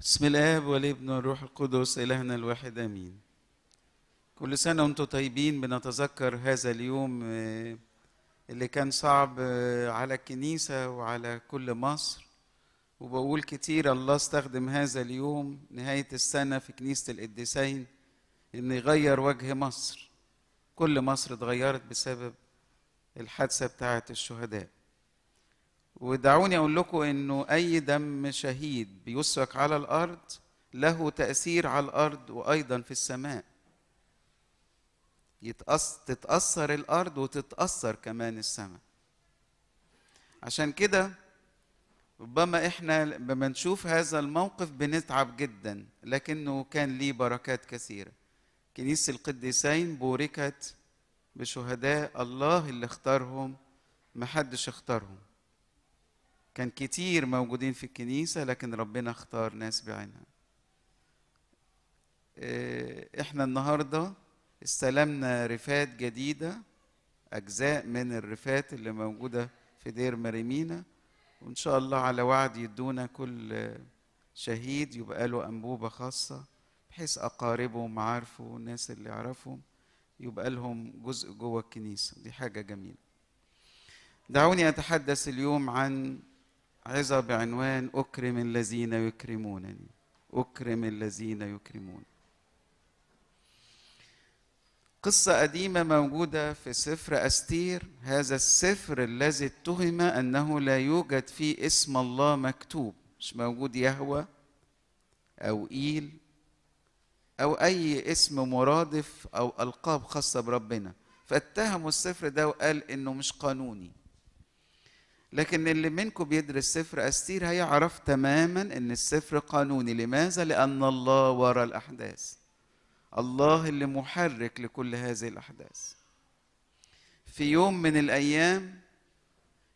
بسم الاب والابن والروح القدس الهنا الواحد امين كل سنه وانتم طيبين بنتذكر هذا اليوم آه، اللي كان صعب آه، على الكنيسه وعلى كل مصر وبقول كتير الله استخدم هذا اليوم نهايه السنه في كنيسه القديسين ان يغير وجه مصر كل مصر اتغيرت بسبب الحادثه بتاعه الشهداء ودعوني اقول لكم انه اي دم شهيد بيسفك على الارض له تاثير على الارض وايضا في السماء يتأثر تتاثر الارض وتتاثر كمان السماء عشان كده ربما احنا لما نشوف هذا الموقف بنتعب جدا لكنه كان ليه بركات كثيره كنيسه القديسين بوركت بشهداء الله اللي اختارهم محدش اختارهم كان كتير موجودين في الكنيسة لكن ربنا اختار ناس بعينها آه، احنا النهاردة استلمنا رفات جديدة أجزاء من الرفات اللي موجودة في دير مريمينا وإن شاء الله على وعد يدونا كل شهيد يبقى له أنبوبة خاصة بحيث أقاربه ومعارفه والناس اللي يعرفهم يبقى لهم جزء جوه الكنيسة دي حاجة جميلة دعوني أتحدث اليوم عن عظة بعنوان أكرم الذين يكرمونني أكرم الذين يكرمون قصة قديمة موجودة في سفر أستير هذا السفر الذي اتهم أنه لا يوجد فيه اسم الله مكتوب مش موجود يهوى أو إيل أو أي اسم مرادف أو ألقاب خاصة بربنا فاتهموا السفر ده وقال إنه مش قانوني لكن اللي منكم بيدرس سفر أستير هيعرف تماما إن السفر قانوني لماذا؟ لأن الله وراء الأحداث الله اللي محرك لكل هذه الأحداث في يوم من الأيام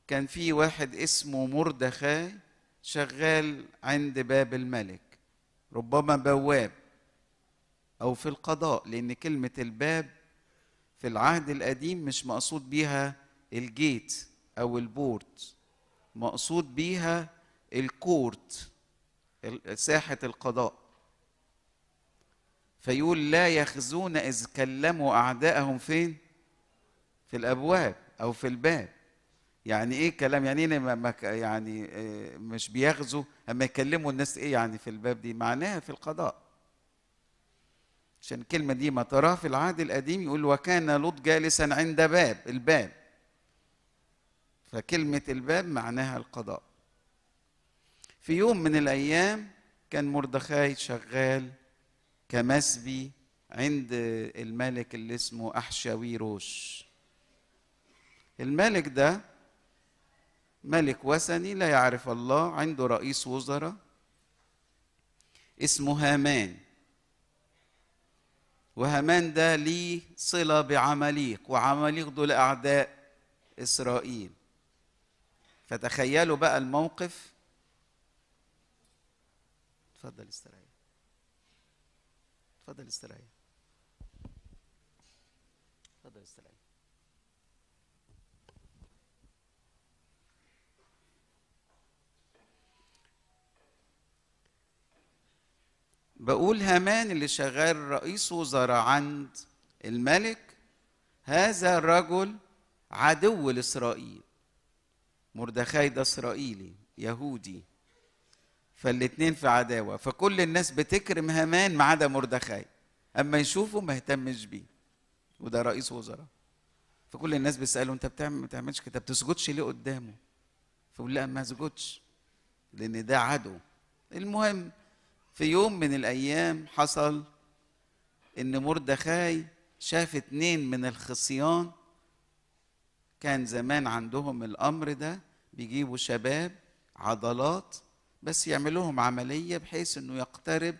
كان في واحد اسمه مردخاي شغال عند باب الملك ربما بواب أو في القضاء لأن كلمة الباب في العهد القديم مش مقصود بيها الجيت او البورد مقصود بيها الكورت ساحه القضاء فيقول لا يخزون اذ كلموا اعدائهم فين في الابواب او في الباب يعني ايه كلام يعني ايه يعني آه، مش بيغزوا اما يكلموا الناس ايه يعني في الباب دي معناها في القضاء عشان الكلمة دي ما تراها في العهد القديم يقول وكان لوط جالسا عند باب الباب فكلمة الباب معناها القضاء في يوم من الأيام كان مردخاي شغال كمسبي عند الملك اللي اسمه أحشاويروش الملك ده ملك وثني لا يعرف الله عنده رئيس وزراء اسمه هامان وهامان ده ليه صلة بعماليق وعماليق دول أعداء إسرائيل فتخيلوا بقى الموقف اتفضل استريح اتفضل استريح اتفضل استريح بقول هامان اللي شغال رئيس وزراء عند الملك هذا الرجل عدو لإسرائيل مردخاي ده اسرائيلي يهودي فالاتنين في عداوه فكل الناس بتكرم هامان ما عدا مردخاي اما يشوفه ما اهتمش بيه وده رئيس وزراء فكل الناس بيسألوا انت بتعمل ما بتعملش كده بتسجدش ليه قدامه فيقول لا ما اسجدش لان ده عدو المهم في يوم من الايام حصل ان مردخاي شاف اتنين من الخصيان كان زمان عندهم الامر ده بيجيبوا شباب عضلات بس يعملوهم عمليه بحيث انه يقترب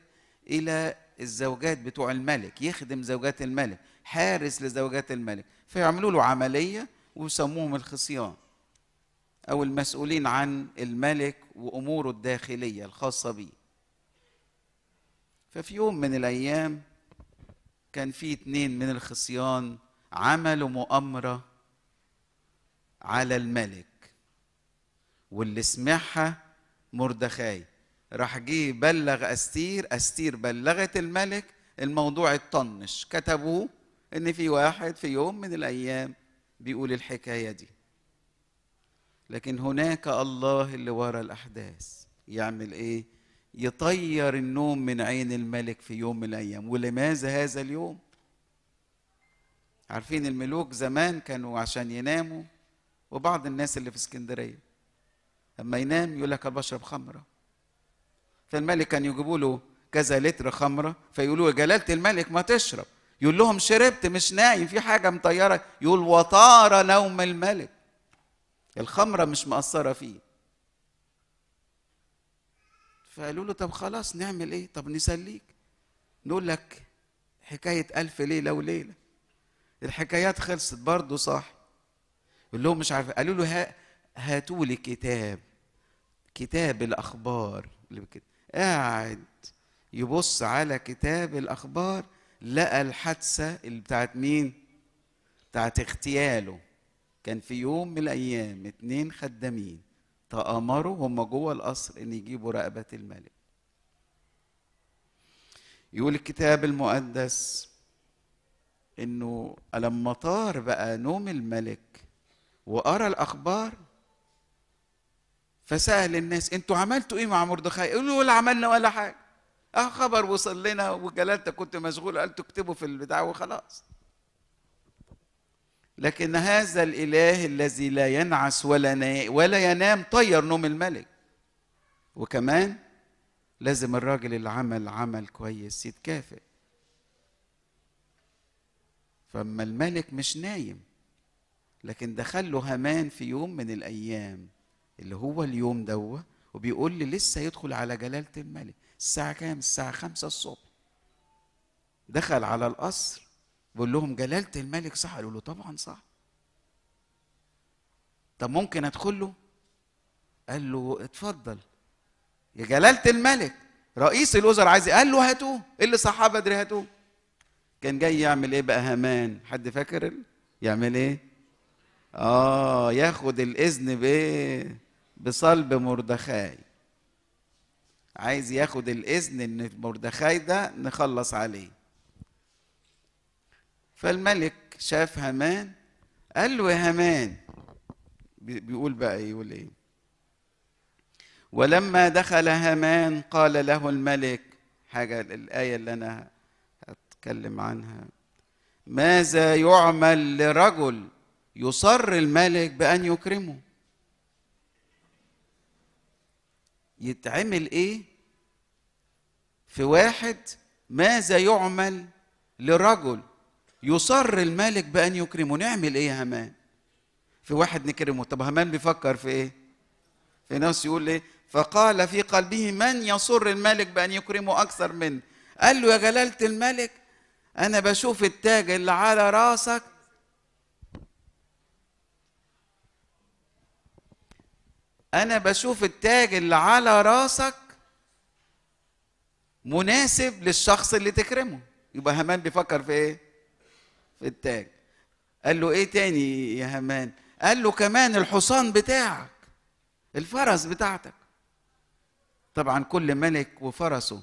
الى الزوجات بتوع الملك يخدم زوجات الملك حارس لزوجات الملك فيعملوا له عمليه ويسموهم الخصيان او المسؤولين عن الملك واموره الداخليه الخاصه بيه ففي يوم من الايام كان في اتنين من الخصيان عملوا مؤامره على الملك واللي سمعها مردخاي راح جه بلغ استير استير بلغت الملك الموضوع اتطنش كتبوه ان في واحد في يوم من الايام بيقول الحكايه دي لكن هناك الله اللي ورا الاحداث يعمل ايه يطير النوم من عين الملك في يوم من الايام ولماذا هذا اليوم عارفين الملوك زمان كانوا عشان يناموا وبعض الناس اللي في اسكندريه لما ينام يقول لك بشرب خمره فالملك كان يجيبوا له كذا لتر خمره فيقولوا جلاله الملك ما تشرب يقول لهم شربت مش نايم في حاجه مطيره يقول وطار نوم الملك الخمره مش مأثره فيه فقالوا له طب خلاص نعمل ايه طب نسليك نقول لك حكايه الف ليله وليله الحكايات خلصت برضه صح يقول لهم مش عارف قالوا له هاتوا لي كتاب كتاب الاخبار اللي قاعد يبص على كتاب الاخبار لقى الحادثه اللي بتاعت مين بتاعت اغتياله كان في يوم من الايام اتنين خدامين تامروا هم جوه القصر ان يجيبوا رقبه الملك يقول الكتاب المقدس انه لما طار بقى نوم الملك وأرى الأخبار فسأل الناس انتوا عملتوا ايه مع مردخاي؟ يقولوا ولا عملنا ولا حاجة. اه خبر وصل لنا وجلالتك كنت مشغول قالتوا اكتبوا في البتاع وخلاص. لكن هذا الإله الذي لا ينعس ولا ولا ينام طير نوم الملك. وكمان لازم الراجل اللي عمل عمل كويس يتكافئ. فأما الملك مش نايم لكن دخل له همان في يوم من الأيام اللي هو اليوم دوه وبيقول لي لسه يدخل على جلالة الملك الساعة كام؟ الساعة خمسة الصبح دخل على القصر بيقول لهم جلالة الملك صح قالوا له طبعا صح طب ممكن ادخل له؟ قال له اتفضل يا جلالة الملك رئيس الوزراء عايز قال له هاتوه ايه اللي صحاه بدري هاتوه كان جاي يعمل ايه بقى هامان حد فاكر يعمل ايه اه ياخد الاذن بايه بصلب مردخاي عايز ياخد الاذن ان مردخاي ده نخلص عليه فالملك شاف هامان قال له يا هامان بيقول بقى يقول ايه ولما دخل هامان قال له الملك حاجة الآية اللي أنا هتكلم عنها ماذا يعمل لرجل يصر الملك بأن يكرمه يتعمل إيه في واحد ماذا يعمل لرجل يصر الملك بأن يكرمه نعمل إيه يا همان في واحد نكرمه طب همان بيفكر في إيه في ناس يقول إيه فقال في قلبه من يصر الملك بأن يكرمه أكثر منه قال له يا جلالة الملك أنا بشوف التاج اللي على راسك انا بشوف التاج اللي على راسك مناسب للشخص اللي تكرمه يبقى همان بيفكر في ايه في التاج قال له ايه تاني يا همان قال له كمان الحصان بتاعك الفرس بتاعتك طبعا كل ملك وفرسه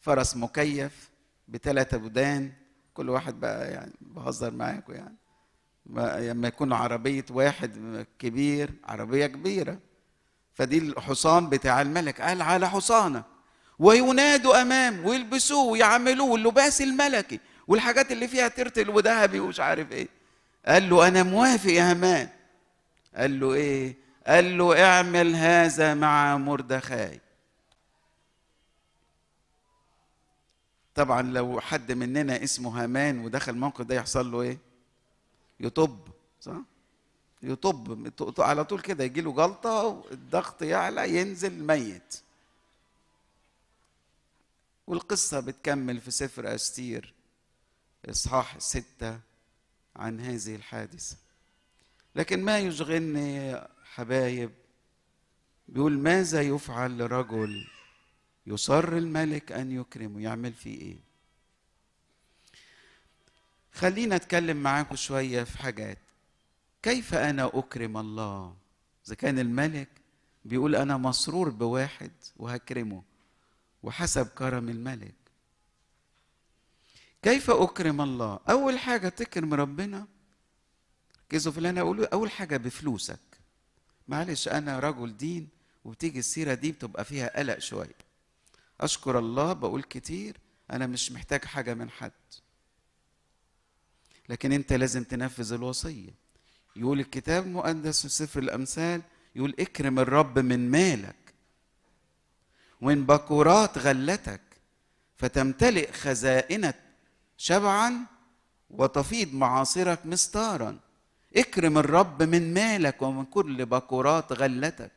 فرس مكيف بثلاثة بدان كل واحد بقى يعني بهزر معاكم يعني لما يكون عربية واحد كبير عربية كبيرة فدي الحصان بتاع الملك قال على حصانه وينادوا أمام ويلبسوه ويعملوه اللباس الملكي والحاجات اللي فيها ترتل وذهبي ومش عارف ايه قال له أنا موافق يا همان قال له ايه قال له اعمل هذا مع مردخاي طبعا لو حد مننا اسمه هامان ودخل الموقف ده يحصل له ايه يطب صح؟ يطب على طول كده يجي له جلطه الضغط يعلى ينزل ميت والقصه بتكمل في سفر استير اصحاح سته عن هذه الحادثه لكن ما يشغلني حبايب بيقول ماذا يفعل لرجل يصر الملك ان يكرمه يعمل فيه ايه خلينا اتكلم معاكم شويه في حاجات كيف انا اكرم الله اذا كان الملك بيقول انا مسرور بواحد وهكرمه وحسب كرم الملك كيف اكرم الله اول حاجه تكرم ربنا ركزوا في اللي انا اقوله اول حاجه بفلوسك معلش انا رجل دين وبتيجي السيره دي بتبقى فيها قلق شويه اشكر الله بقول كتير انا مش محتاج حاجه من حد لكن انت لازم تنفذ الوصيه يقول الكتاب المقدس في سفر الامثال يقول اكرم الرب من مالك ومن بكورات غلتك فتمتلئ خزائنك شبعا وتفيض معاصرك مستارا اكرم الرب من مالك ومن كل بكورات غلتك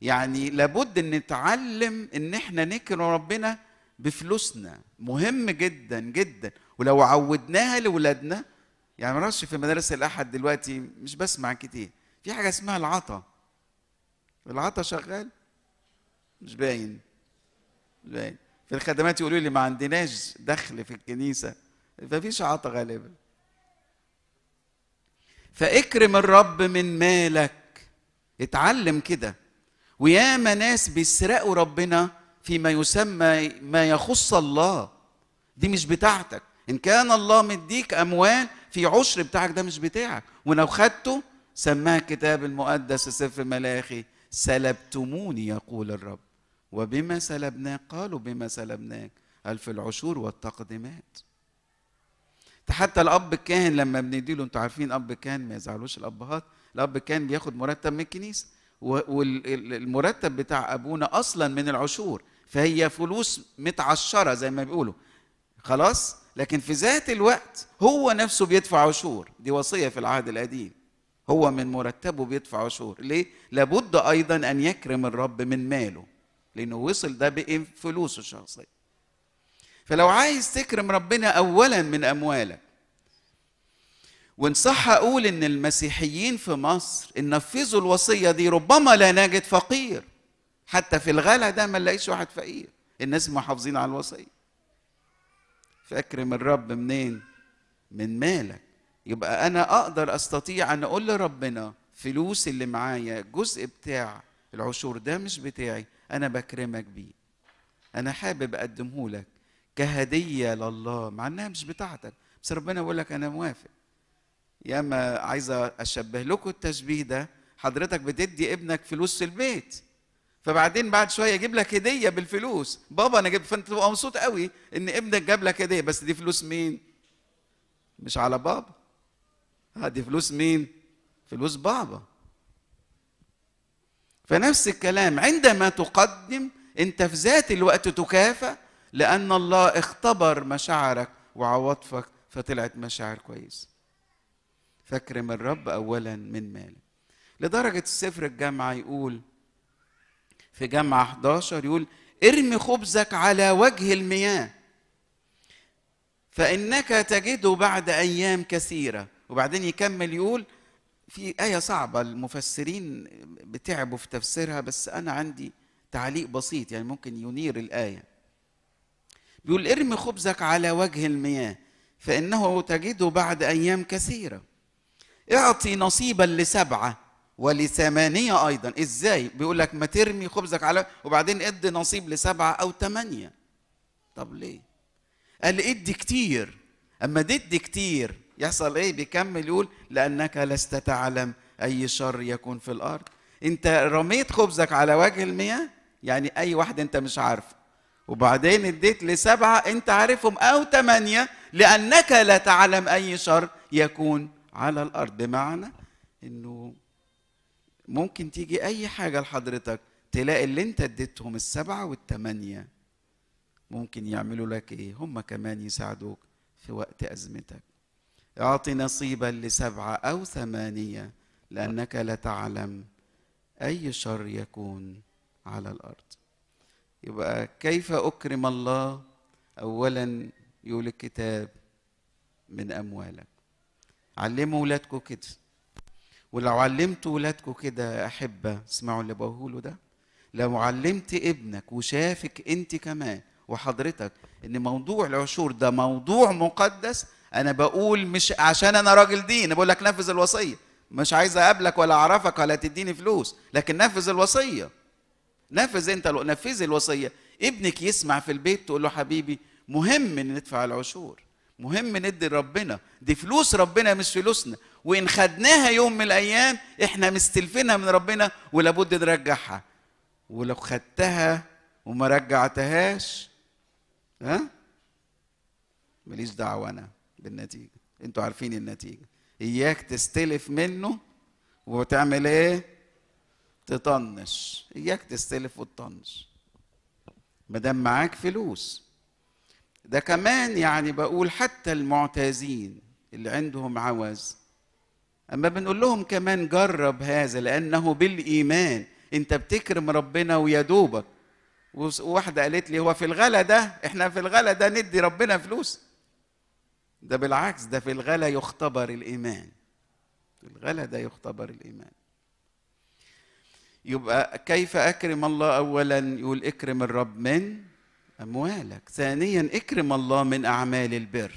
يعني لابد ان نتعلم ان احنا نكرم ربنا بفلوسنا مهم جدا جدا ولو عودناها لاولادنا يعني ما اعرفش في مدارس الاحد دلوقتي مش بسمع كتير في حاجه اسمها العطا العطا شغال مش باين مش باين في الخدمات يقولوا لي ما عندناش دخل في الكنيسه ففيش عطا غالبا فاكرم الرب من مالك اتعلم كده وياما ناس بيسرقوا ربنا فيما يسمى ما يخص الله دي مش بتاعتك ان كان الله مديك اموال في عشر بتاعك ده مش بتاعك ولو خدته سماه الكتاب المقدس سفر ملاخي سلبتموني يقول الرب وبما سلبناك قالوا بما سلبناك قال في العشور والتقدمات حتى الاب الكاهن لما بنديله انتوا عارفين اب الكاهن ما يزعلوش الابهات الاب الكاهن بياخد مرتب من الكنيسه والمرتب بتاع ابونا اصلا من العشور فهي فلوس متعشره زي ما بيقولوا خلاص لكن في ذات الوقت هو نفسه بيدفع عشور دي وصية في العهد القديم هو من مرتبه بيدفع عشور ليه؟ لابد أيضا أن يكرم الرب من ماله لأنه وصل ده بفلوسه الشخصية فلو عايز تكرم ربنا أولا من أموالك وإن صح أقول إن المسيحيين في مصر إن نفذوا الوصية دي ربما لا نجد فقير حتى في الغلا ده ما نلاقيش واحد فقير الناس محافظين على الوصية فاكرم الرب منين من مالك يبقى انا اقدر استطيع ان اقول لربنا فلوس اللي معايا الجزء بتاع العشور ده مش بتاعي انا بكرمك بيه انا حابب اقدمه لك كهديه لله مع انها مش بتاعتك بس ربنا بيقول لك انا موافق يا اما عايز اشبه لكم التشبيه ده حضرتك بتدي ابنك فلوس في البيت فبعدين بعد شويه يجيب لك هديه بالفلوس بابا انا جبت فانت تبقى مبسوط قوي ان ابنك جاب لك هديه بس دي فلوس مين مش على بابا اه دي فلوس مين فلوس بابا فنفس الكلام عندما تقدم انت في ذات الوقت تكافأ لأن الله اختبر مشاعرك وعواطفك فطلعت مشاعر كويس فاكرم الرب أولا من مالك لدرجة السفر الجامعة يقول في جامعة 11 يقول ارمي خبزك على وجه المياه فإنك تجده بعد أيام كثيرة وبعدين يكمل يقول في آية صعبة المفسرين بتعبوا في تفسيرها بس أنا عندي تعليق بسيط يعني ممكن ينير الآية بيقول ارمي خبزك على وجه المياه فإنه تجده بعد أيام كثيرة اعطي نصيبا لسبعة ولثمانية أيضا إزاي بيقول لك ما ترمي خبزك على وبعدين ادي نصيب لسبعة أو ثمانية طب ليه قال ادي كتير أما تدي كتير يحصل إيه بيكمل يقول لأنك لست تعلم أي شر يكون في الأرض أنت رميت خبزك على وجه المياه يعني أي واحد أنت مش عارفه وبعدين اديت لسبعة أنت عارفهم أو ثمانية لأنك لا تعلم أي شر يكون على الأرض بمعنى أنه ممكن تيجي اي حاجه لحضرتك تلاقي اللي انت اديتهم السبعه والثمانيه ممكن يعملوا لك ايه هم كمان يساعدوك في وقت ازمتك اعطي نصيبا لسبعه او ثمانيه لانك لا تعلم اي شر يكون على الارض يبقى كيف اكرم الله اولا يقول الكتاب من اموالك علموا أولادكم كده ولو علمتوا ولادكم كده أحبة اسمعوا اللي بقوله ده لو علمت ابنك وشافك أنت كمان وحضرتك إن موضوع العشور ده موضوع مقدس أنا بقول مش عشان أنا راجل دين بقول لك نفذ الوصية مش عايز أقابلك ولا أعرفك ولا تديني فلوس لكن نفذ الوصية نفذ أنت نفذ الوصية ابنك يسمع في البيت تقول له حبيبي مهم إن ندفع العشور مهم ندي لربنا دي فلوس ربنا مش فلوسنا وان خدناها يوم من الايام احنا مستلفينها من ربنا ولابد نرجعها ولو خدتها وما رجعتهاش ها ماليش دعوه انا بالنتيجه انتوا عارفين النتيجه اياك تستلف منه وتعمل ايه تطنش اياك تستلف وتطنش ما دام معاك فلوس ده كمان يعني بقول حتى المعتازين اللي عندهم عوز اما بنقول لهم كمان جرب هذا لانه بالايمان انت بتكرم ربنا ويدوبك وواحده قالت لي هو في الغلا ده احنا في الغلا ده ندي ربنا فلوس ده بالعكس ده في الغلا يختبر الايمان في الغلا ده يختبر الايمان يبقى كيف اكرم الله اولا يقول اكرم الرب من أموالك ثانيا اكرم الله من أعمال البر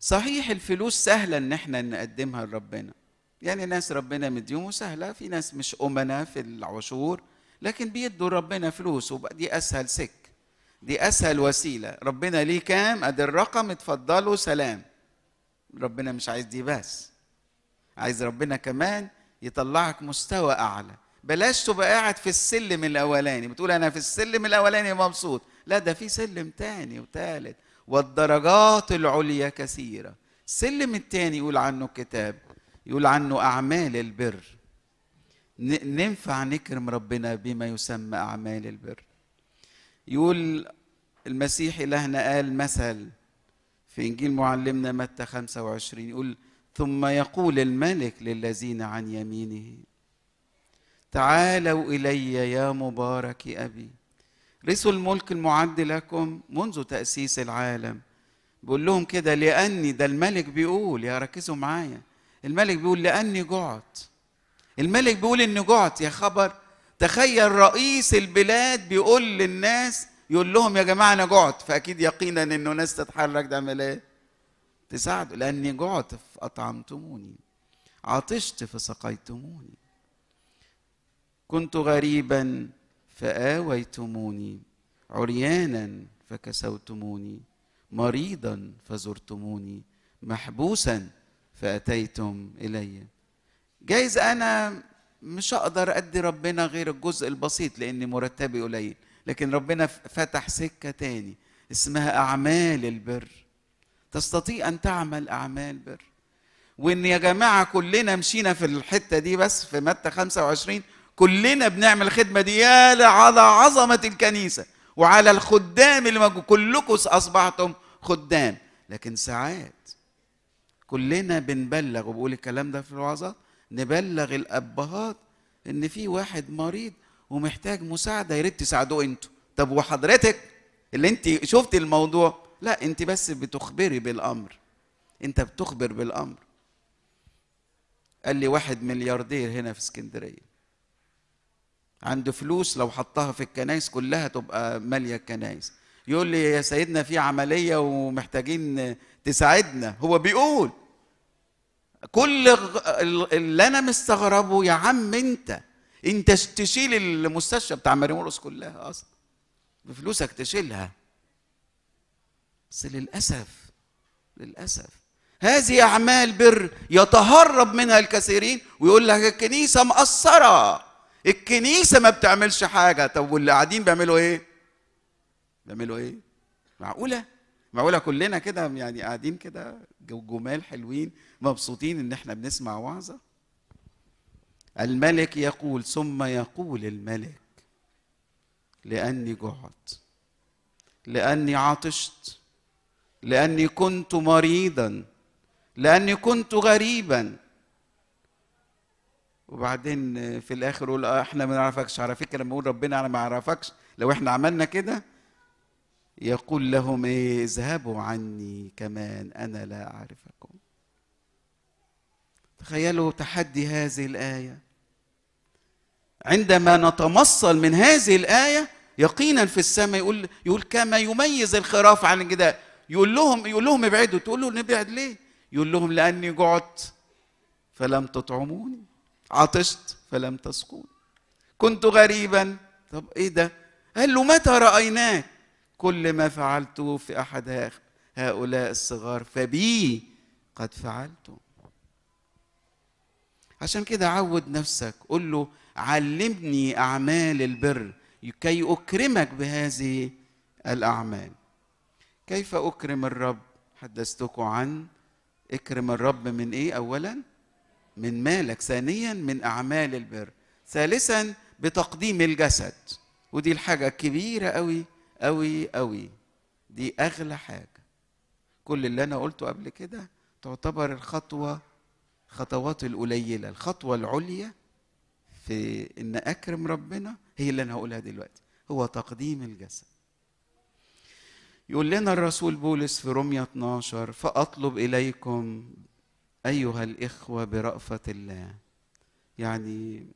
صحيح الفلوس سهلة إن إحنا نقدمها لربنا يعني ناس ربنا مديهم سهلة في ناس مش أمنا في العشور لكن بيدوا ربنا فلوس ودي أسهل سك دي أسهل وسيلة ربنا ليه كام أدي الرقم اتفضلوا سلام ربنا مش عايز دي بس عايز ربنا كمان يطلعك مستوى أعلى بلاش تبقى قاعد في السلم الاولاني بتقول انا في السلم الاولاني مبسوط لا ده في سلم تاني وتالت والدرجات العليا كثيره السلم التاني يقول عنه الكتاب يقول عنه اعمال البر ننفع نكرم ربنا بما يسمى اعمال البر يقول المسيح إلهنا قال مثل في إنجيل معلمنا متى 25 يقول ثم يقول الملك للذين عن يمينه تعالوا الي يا مبارك ابي رثوا الملك المعد لكم منذ تاسيس العالم بقول لهم كده لاني ده الملك بيقول يا ركزوا معايا الملك بيقول لاني جعت الملك بيقول اني جعت يا خبر تخيل رئيس البلاد بيقول للناس يقول لهم يا جماعه انا جعت فاكيد يقينا انه ناس تتحرك تعمل ايه تساعده لاني جعت فاطعمتموني عطشت فسقيتموني كنت غريبا فآويتموني عريانا فكسوتموني مريضا فزرتموني محبوسا فأتيتم إلي جايز أنا مش هقدر أدي ربنا غير الجزء البسيط لأن مرتبي قليل لكن ربنا فتح سكة تاني اسمها أعمال البر تستطيع أن تعمل أعمال بر وإن يا جماعة كلنا مشينا في الحتة دي بس في متى 25 كلنا بنعمل الخدمه دي يا على عظمه الكنيسه وعلى الخدام اللي موجود كلكم اصبحتم خدام لكن ساعات كلنا بنبلغ وبقول الكلام ده في الوعظة نبلغ الابهات ان في واحد مريض ومحتاج مساعده يا ريت تساعدوه انتوا طب وحضرتك اللي انت شفت الموضوع لا انت بس بتخبري بالامر انت بتخبر بالامر قال لي واحد ملياردير هنا في اسكندريه عنده فلوس لو حطها في الكنايس كلها تبقى ماليه الكنايس يقول لي يا سيدنا في عمليه ومحتاجين تساعدنا هو بيقول كل اللي انا مستغربه يا عم انت انت تشيل المستشفى بتاع مريمورس كلها اصلا بفلوسك تشيلها بس للاسف للاسف هذه اعمال بر يتهرب منها الكثيرين ويقول لك الكنيسه مقصره الكنيسة ما بتعملش حاجة طب واللي قاعدين بيعملوا ايه بيعملوا ايه معقولة معقولة كلنا كده يعني قاعدين كده جمال حلوين مبسوطين ان احنا بنسمع وعظة الملك يقول ثم يقول الملك لأني جعت لأني عطشت لأني كنت مريضا لأني كنت غريبا وبعدين في الاخر يقول اه احنا ما نعرفكش على فكره لما يقول ربنا انا ما اعرفكش لو احنا عملنا كده يقول لهم ايه اذهبوا عني كمان انا لا اعرفكم تخيلوا تحدي هذه الايه عندما نتمصل من هذه الايه يقينا في السماء يقول يقول كما يميز الخراف عن الجدال يقول لهم يقول لهم ابعدوا تقول له نبعد ليه يقول لهم لاني جعت فلم تطعموني عطشت فلم تسقون كنت غريبا طب ايه ده قال له متى رايناك كل ما فعلته في احد هؤلاء الصغار فبي قد فعلته عشان كده عود نفسك قل له علمني اعمال البر كي اكرمك بهذه الاعمال كيف اكرم الرب حدثتكم عن اكرم الرب من ايه اولا من مالك ثانيا من أعمال البر ثالثا بتقديم الجسد ودي الحاجة كبيرة قوي قوي قوي دي أغلى حاجة كل اللي أنا قلته قبل كده تعتبر الخطوة الخطوات القليلة الخطوة العليا في إن أكرم ربنا هي اللي أنا هقولها دلوقتي هو تقديم الجسد يقول لنا الرسول بولس في رمية 12 فأطلب إليكم أيها الإخوة برأفة الله يعني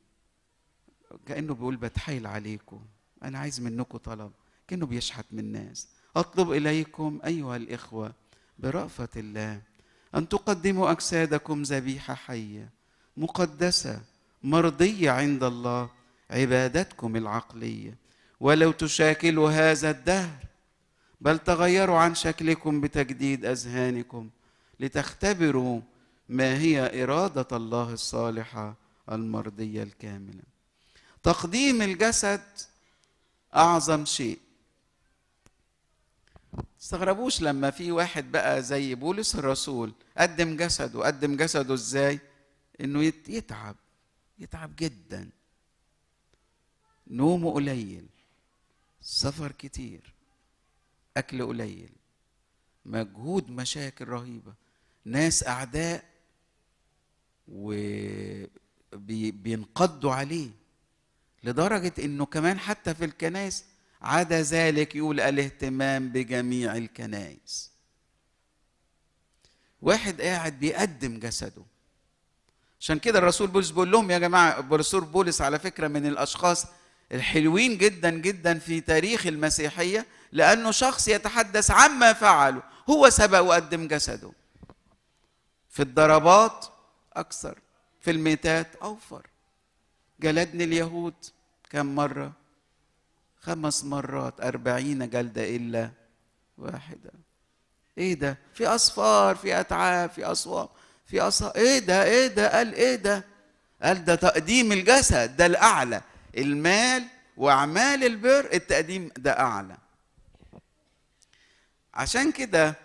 كأنه بيقول بتحايل عليكم أنا عايز منكم طلب كأنه بيشحت من الناس أطلب إليكم أيها الإخوة برأفة الله أن تقدموا أجسادكم ذبيحة حية مقدسة مرضية عند الله عبادتكم العقلية ولو تشاكلوا هذا الدهر بل تغيروا عن شكلكم بتجديد أذهانكم لتختبروا ما هي إرادة الله الصالحة المرضية الكاملة تقديم الجسد أعظم شيء استغربوش لما في واحد بقى زي بولس الرسول قدم جسده قدم جسده ازاي انه يتعب يتعب جدا نومه قليل سفر كتير اكل قليل مجهود مشاكل رهيبه ناس اعداء وبينقضوا عليه لدرجة انه كمان حتى في الكنائس عدا ذلك يقول الاهتمام بجميع الكنائس واحد قاعد بيقدم جسده عشان كده الرسول بولس بيقول لهم يا جماعه الرسول بولس على فكره من الاشخاص الحلوين جدا جدا في تاريخ المسيحيه لانه شخص يتحدث عما فعله هو سبق وقدم جسده في الضربات أكثر في الميتات أوفر جلدني اليهود كم مرة خمس مرات أربعين جلدة إلا واحدة إيه ده في أصفار في أتعاب في أصوات في أصهار إيه ده إيه ده قال إيه ده قال ده تقديم الجسد ده الأعلى المال وأعمال البر التقديم ده أعلى عشان كده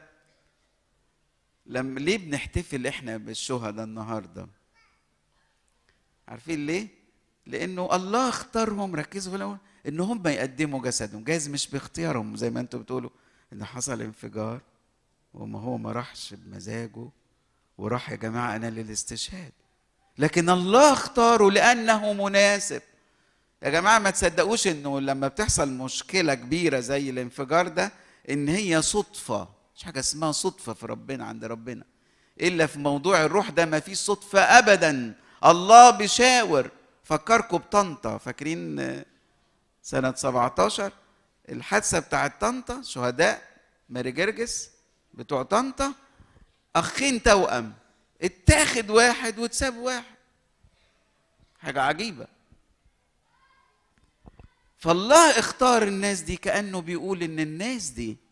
لما ليه بنحتفل احنا بالشهداء النهارده عارفين ليه لانه الله اختارهم ركزوا في الاول ان هم يقدموا جسدهم جايز مش باختيارهم زي ما انتم بتقولوا ان حصل انفجار وما هو ما راحش بمزاجه وراح يا جماعه انا للاستشهاد لكن الله اختاره لانه مناسب يا جماعه ما تصدقوش انه لما بتحصل مشكله كبيره زي الانفجار ده ان هي صدفه مش حاجه اسمها صدفه في ربنا عند ربنا الا في موضوع الروح ده ما فيش صدفه ابدا الله بيشاور فكركم بطنطا فاكرين سنه 17 الحادثه بتاعت طنطا شهداء ماري جرجس بتوع طنطا اخين توأم اتاخد واحد واتساب واحد حاجه عجيبه فالله اختار الناس دي كانه بيقول ان الناس دي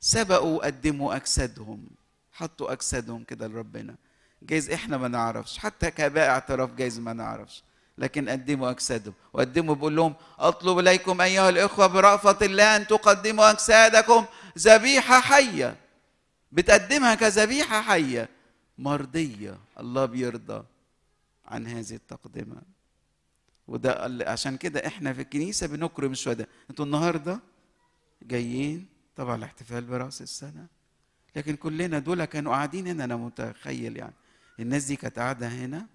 سبقوا وقدموا أجسادهم حطوا أجسادهم كده لربنا جايز إحنا ما نعرفش حتى كاباء اعتراف جايز ما نعرفش لكن قدموا أجسادهم وقدموا بيقول لهم أطلب إليكم أيها الإخوة برأفة الله أن تقدموا أجسادكم ذبيحة حية بتقدمها كذبيحة حية مرضية الله بيرضى عن هذه التقدمة وده عشان كده احنا في الكنيسة بنكرم الشهداء انتوا النهاردة جايين طبعا الاحتفال براس السنه لكن كلنا دول كانوا قاعدين هنا انا متخيل يعني الناس دي كانت قاعده هنا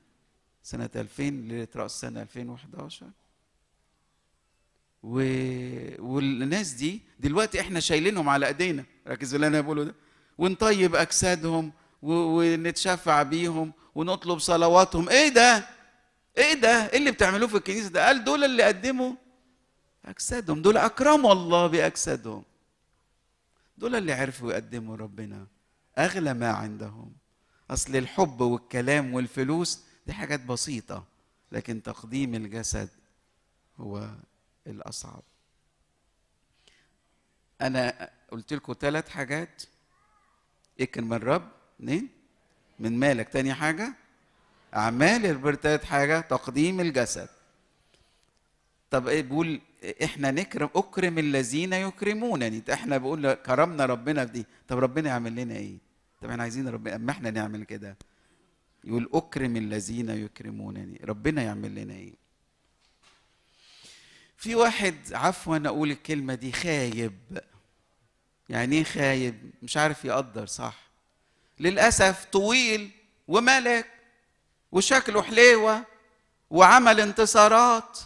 سنه 2000 ليله راس سنه 2011 و... والناس دي دلوقتي احنا شايلينهم على ايدينا ركزوا اللي انا بقوله ده ونطيب اجسادهم و... ونتشفع بيهم ونطلب صلواتهم ايه ده ايه ده ايه اللي بتعملوه في الكنيسه ده قال دول اللي قدموا اجسادهم دول اكرموا الله باجسادهم دول اللي عرفوا يقدموا ربنا اغلى ما عندهم اصل الحب والكلام والفلوس دي حاجات بسيطه لكن تقديم الجسد هو الاصعب انا قلت لكم ثلاث حاجات اكل من الرب اثنين من مالك تاني حاجه اعمال البر تالت حاجه تقديم الجسد طب ايه بيقول احنا نكرم اكرم الذين يكرمونني احنا بقول كرمنا ربنا في دي طب ربنا يعمل لنا ايه طب احنا عايزين ربنا اما احنا نعمل كده يقول اكرم الذين يكرمونني ربنا يعمل لنا ايه في واحد عفوا اقول الكلمه دي خايب يعني ايه خايب مش عارف يقدر صح للاسف طويل وملك وشكله حليوه وعمل انتصارات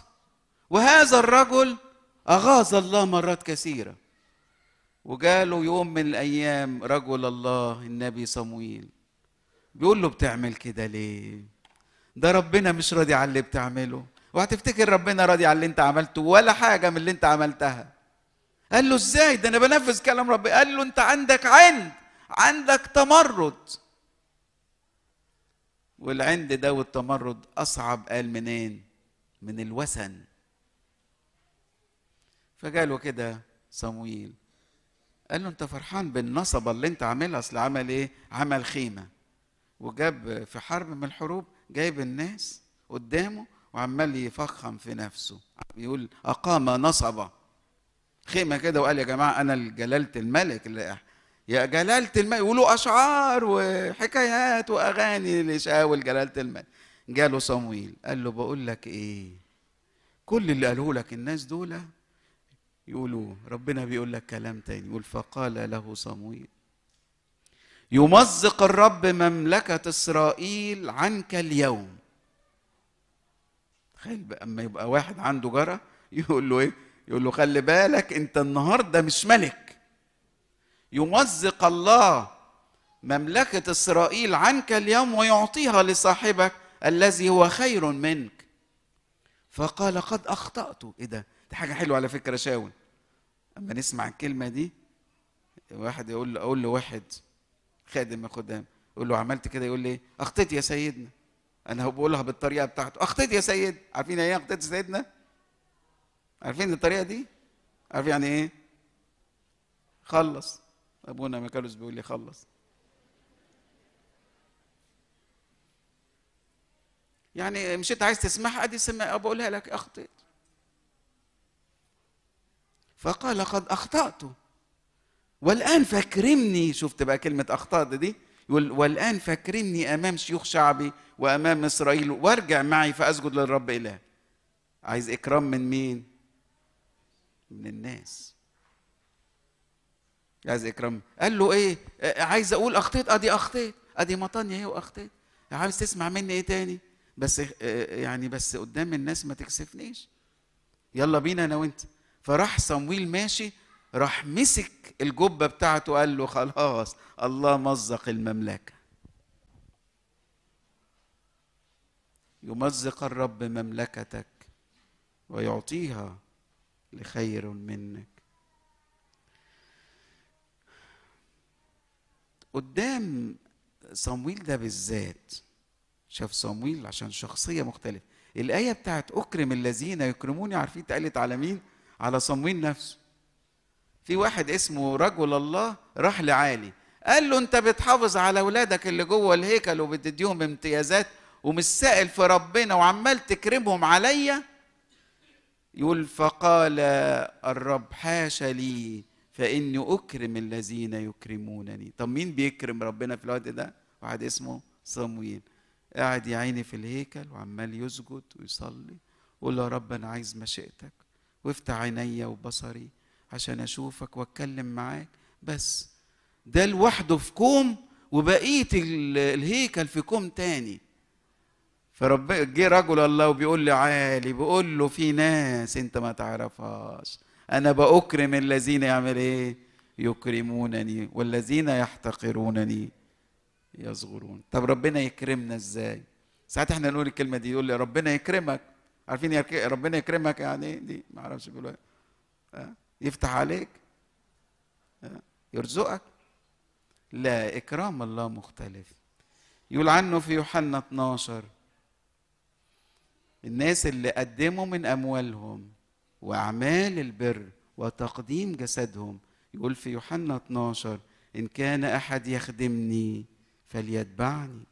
وهذا الرجل أغاظ الله مرات كثيرة وجاله يوم من الأيام رجل الله النبي صمويل بيقول له بتعمل كده ليه ده ربنا مش راضي على اللي بتعمله وهتفتكر ربنا راضي على اللي انت عملته ولا حاجة من اللي انت عملتها قال له ازاي ده انا بنفذ كلام ربي قال له انت عندك عند عندك تمرد والعند ده والتمرد اصعب قال منين من الوثن فجاله كده صمويل قال له انت فرحان بالنصبة اللي انت عاملها اصل عمل ايه عمل خيمة وجاب في حرب من الحروب جايب الناس قدامه وعمال يفخم في نفسه يقول اقام نصبة خيمة كده وقال يا جماعة انا جلالة الملك اللي يا جلالة الملك يقولوا اشعار وحكايات واغاني لشاول جلالة الملك جاله صمويل قال له بقول لك ايه كل اللي قاله لك الناس دول يقولوا ربنا بيقول لك كلام تاني يقول فقال له صمويل يمزق الرب مملكة إسرائيل عنك اليوم تخيل بقى اما يبقى واحد عنده جرى يقول له ايه يقول له خلي بالك انت النهارده مش ملك يمزق الله مملكة إسرائيل عنك اليوم ويعطيها لصاحبك الذي هو خير منك فقال قد أخطأت إيه ده؟ دي حاجة حلوة على فكرة شاول اما نسمع الكلمه دي واحد يقول له اقول لواحد خادم من خدام يقول له عملت كده يقول لي اخطيت يا سيدنا انا بقولها بالطريقه بتاعته اخطيت يا سيد عارفين يعني ايه اخطيت يا سيدنا عارفين الطريقه دي عارف يعني ايه خلص ابونا ميكالوس بيقول لي خلص يعني مش انت عايز تسمعها ادي سمع بقولها لك اخطيت فقال قد أخطأت والآن فاكرمني شفت بقى كلمة أخطأت دي يقول والآن فاكرمني أمام شيوخ شعبي وأمام إسرائيل وارجع معي فأسجد للرب إله عايز إكرام من مين؟ من الناس عايز إكرام قال له إيه عايز أقول أخطيت أدي أخطيت أدي مطانيا هي وأخطيت عايز تسمع مني إيه تاني بس آه، يعني بس قدام الناس ما تكسفنيش يلا بينا أنا وأنت فراح صمويل ماشي راح مسك الجبه بتاعته قال له خلاص الله مزق المملكه يمزق الرب مملكتك ويعطيها لخير منك قدام صمويل ده بالذات شاف صمويل عشان شخصيه مختلفه الايه بتاعت اكرم الذين يكرموني عارفين اتقالت على مين على صمويل نفسه في واحد اسمه رجل الله راح لعالي قال له انت بتحافظ على اولادك اللي جوه الهيكل وبتديهم امتيازات ومش سائل في ربنا وعمال تكرمهم عليا يقول فقال الرب حاشا لي فاني اكرم الذين يكرمونني طب مين بيكرم ربنا في الوقت ده واحد اسمه صمويل قاعد يا عيني في الهيكل وعمال يسجد ويصلي ويقول له يا رب انا عايز مشيئتك وافتح عينيا وبصري عشان اشوفك واتكلم معاك بس ده لوحده في كوم وبقيه الهيكل في كوم تاني فرب جه رجل الله وبيقول لي عالي بيقول له في ناس انت ما تعرفهاش انا باكرم الذين يعمل ايه يكرمونني والذين يحتقرونني يصغرون طب ربنا يكرمنا ازاي ساعات احنا نقول الكلمه دي يقول لي ربنا يكرمك عارفين ربنا يكرمك يعني دي ما اعرفش بيقولوا إيه. آه. يفتح عليك آه. يرزقك لا اكرام الله مختلف يقول عنه في يوحنا 12 الناس اللي قدموا من اموالهم واعمال البر وتقديم جسدهم يقول في يوحنا 12 ان كان احد يخدمني فليتبعني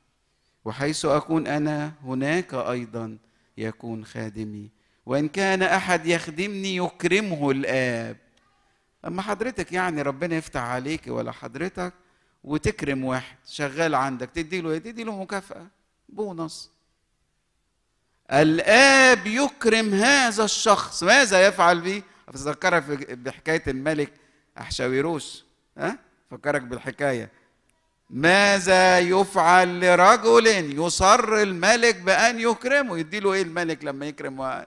وحيث اكون انا هناك ايضا يكون خادمي وان كان احد يخدمني يكرمه الاب اما حضرتك يعني ربنا يفتح عليك ولا حضرتك وتكرم واحد شغال عندك تدي له إيه؟ تدي له مكافاه بونص الاب يكرم هذا الشخص ماذا يفعل به افتكرك بحكايه الملك احشاويروس ها أه؟ فكرك بالحكايه ماذا يفعل لرجل يصر الملك بأن يكرمه يديله إيه الملك لما يكرم واحد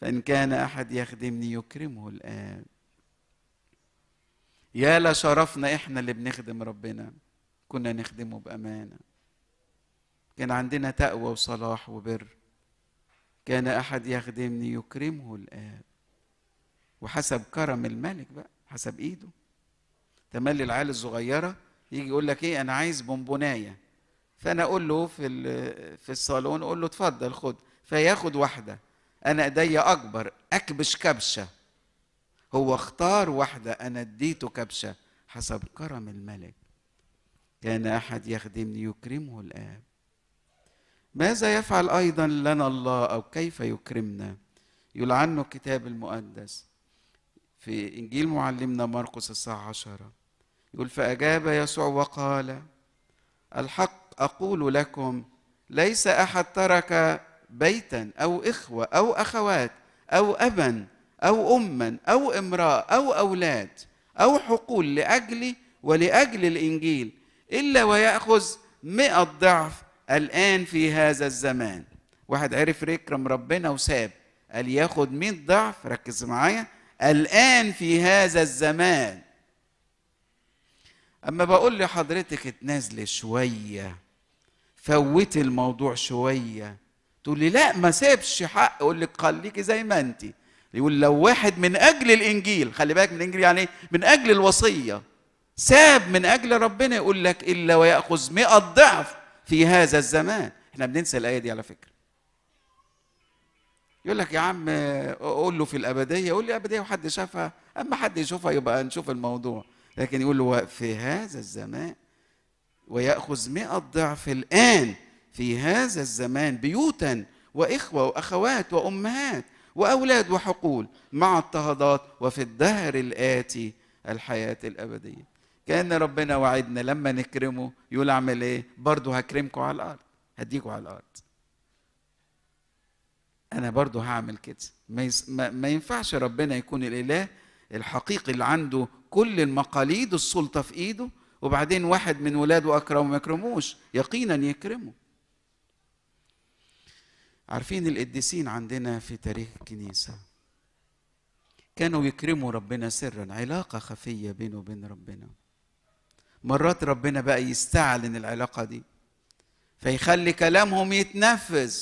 فإن كان أحد يخدمني يكرمه الآن يا لشرفنا إحنا اللي بنخدم ربنا كنا نخدمه بأمانة كان عندنا تقوى وصلاح وبر كان أحد يخدمني يكرمه الآب وحسب كرم الملك بقى حسب إيده تملي العيال الصغيرة يجي يقول لك ايه انا عايز بونبونايه فانا اقول له في في الصالون اقول له اتفضل خد فياخد واحده انا ايديا اكبر اكبش كبشه هو اختار واحده انا اديته كبشه حسب كرم الملك كان احد يخدمني يكرمه الاب ماذا يفعل ايضا لنا الله او كيف يكرمنا يقول عنه الكتاب المقدس في انجيل معلمنا مرقس الساعه عشره يقول فأجاب يسوع وقال الحق أقول لكم ليس أحد ترك بيتا أو إخوة أو أخوات أو أبا أو أما أو امرأة أو أولاد أو حقول لأجلي ولأجل الإنجيل إلا ويأخذ مئة ضعف الآن في هذا الزمان واحد عرف يكرم ربنا وساب قال ياخد 100 ضعف ركز معايا الآن في هذا الزمان اما بقول لحضرتك اتنازلي شويه فوتي الموضوع شويه تقول لي لا ما سيبش حق اقول لك خليكي زي ما انت يقول لو واحد من اجل الانجيل خلي بالك من الانجيل يعني ايه من اجل الوصيه ساب من اجل ربنا يقول لك الا وياخذ 100 ضعف في هذا الزمان احنا بننسى الايه دي على فكره يقول لك يا عم قول له في الابديه قول لي ابديه وحد شافها اما حد يشوفها يبقى نشوف الموضوع لكن يقول له في هذا الزمان ويأخذ مئة ضعف الآن في هذا الزمان بيوتا وإخوة وأخوات وأمهات وأولاد وحقول مع اضطهادات وفي الدهر الآتي الحياة الأبدية كأن ربنا وعدنا لما نكرمه يقول أعمل إيه برضه هكرمكم على الأرض هديكم على الأرض أنا برضه هعمل كده ما... ما ينفعش ربنا يكون الإله الحقيقي اللي عنده كل المقاليد السلطه في ايده وبعدين واحد من ولاده اكرمه ما يكرموش يقينا يكرمه عارفين القديسين عندنا في تاريخ الكنيسه كانوا يكرموا ربنا سرا علاقه خفيه بينه وبين ربنا مرات ربنا بقى يستعلن العلاقه دي فيخلي كلامهم يتنفذ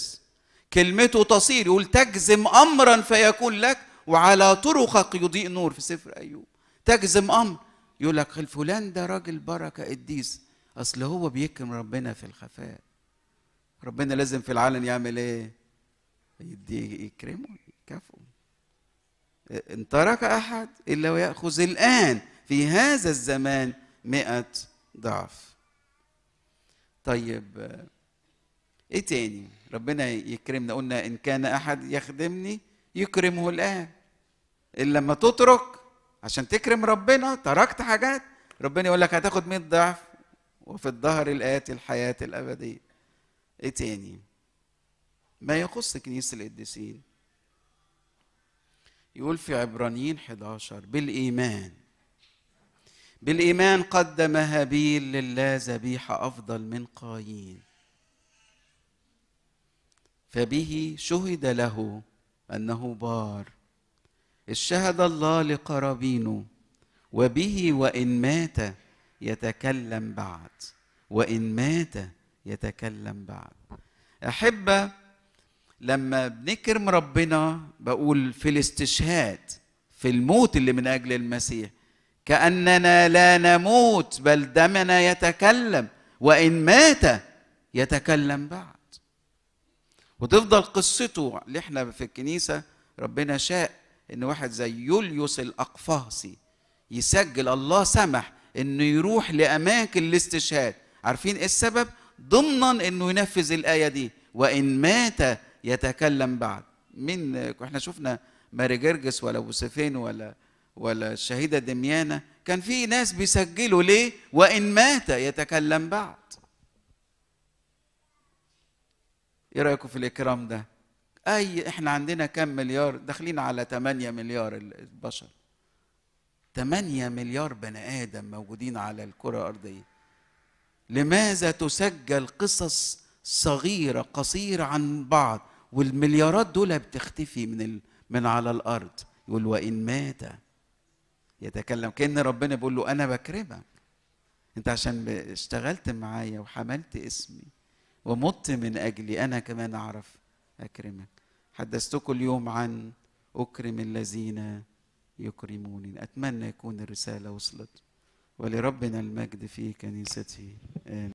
كلمته تصير يقول تجزم امرا فيكون لك وعلى طرقك يضيء نور في سفر ايوب تجزم امر يقول لك الفلان ده راجل بركه قديس اصل هو بيكرم ربنا في الخفاء ربنا لازم في العلن يعمل ايه يديه يكرمه يكافئه ان ترك احد الا وياخذ الان في هذا الزمان مئة ضعف طيب ايه تاني ربنا يكرمنا قلنا ان كان احد يخدمني يكرمه الآب إلا لما تترك عشان تكرم ربنا تركت حاجات ربنا يقول لك هتاخد 100 ضعف وفي الظهر الآتي الحياة الأبدية إيه تاني؟ ما يخص كنيسة القديسين يقول في عبرانيين 11 بالإيمان بالإيمان قدم هابيل لله ذبيحة أفضل من قايين فبه شهد له أنه بار الشهد الله لقرابينه وبه وإن مات يتكلم بعد وإن مات يتكلم بعد أحبة لما بنكرم ربنا بقول في الاستشهاد في الموت اللي من أجل المسيح كأننا لا نموت بل دمنا يتكلم وإن مات يتكلم بعد وتفضل قصته اللي احنا في الكنيسه ربنا شاء ان واحد زي يوليوس الاقفاصي يسجل الله سمح انه يروح لاماكن الاستشهاد عارفين ايه السبب ضمنا انه ينفذ الايه دي وان مات يتكلم بعد من احنا شفنا ماري جرجس ولا بوسفين ولا ولا الشهيده دميانه كان في ناس بيسجلوا ليه وان مات يتكلم بعد ايه رايكم في الاكرام ده اي احنا عندنا كام مليار داخلين على 8 مليار البشر 8 مليار بني ادم موجودين على الكره الارضيه لماذا تسجل قصص صغيره قصيره عن بعض والمليارات دول بتختفي من ال... من على الارض يقول وان مات يتكلم كان ربنا بيقول له انا بكرمك انت عشان اشتغلت معايا وحملت اسمي ومت من أجلي أنا كمان أعرف أكرمك حدثتكم اليوم عن أكرم الذين يكرموني أتمنى يكون الرسالة وصلت ولربنا المجد في كنيسته آمين